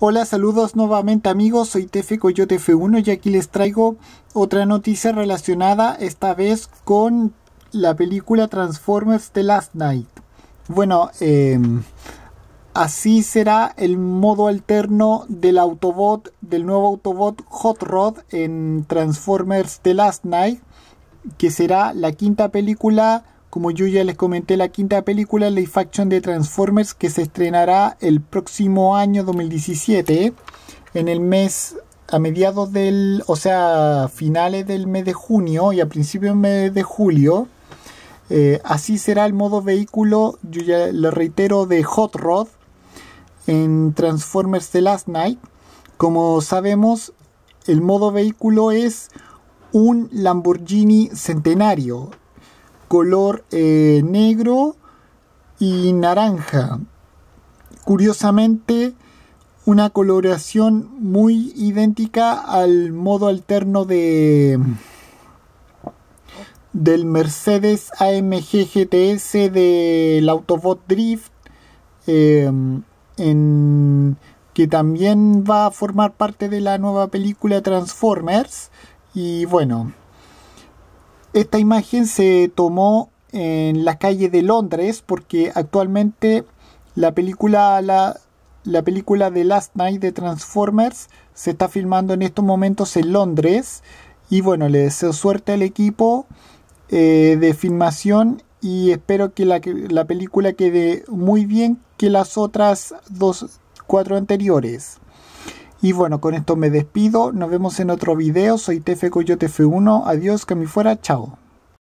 Hola, saludos nuevamente amigos, soy f 1 y aquí les traigo otra noticia relacionada esta vez con la película Transformers The Last Night. Bueno, em, así será el modo alterno del Autobot, del nuevo Autobot Hot Rod en Transformers The Last Night, que será la quinta película como yo ya les comenté, la quinta película la Faction de Transformers que se estrenará el próximo año 2017, en el mes a mediados del, o sea, finales del mes de junio y a principios del mes de julio. Eh, así será el modo vehículo, yo ya lo reitero, de Hot Rod en Transformers The Last Night. Como sabemos, el modo vehículo es un Lamborghini Centenario, color eh, negro y naranja. Curiosamente, una coloración muy idéntica al modo alterno de del Mercedes AMG GTS del Autobot Drift em, que también va a formar parte de la nueva película Transformers y bueno esta imagen se tomó en la calle de Londres porque actualmente la película la, la película de Last Night de Transformers se está filmando en estos momentos en Londres y bueno, le deseo suerte al equipo eh, de filmación y espero que la, la película quede muy bien que las otras dos cuatro anteriores. Y bueno, con esto me despido. Nos vemos en otro video. Soy Tefe Coyote F1. Adiós, que me fuera. Chao.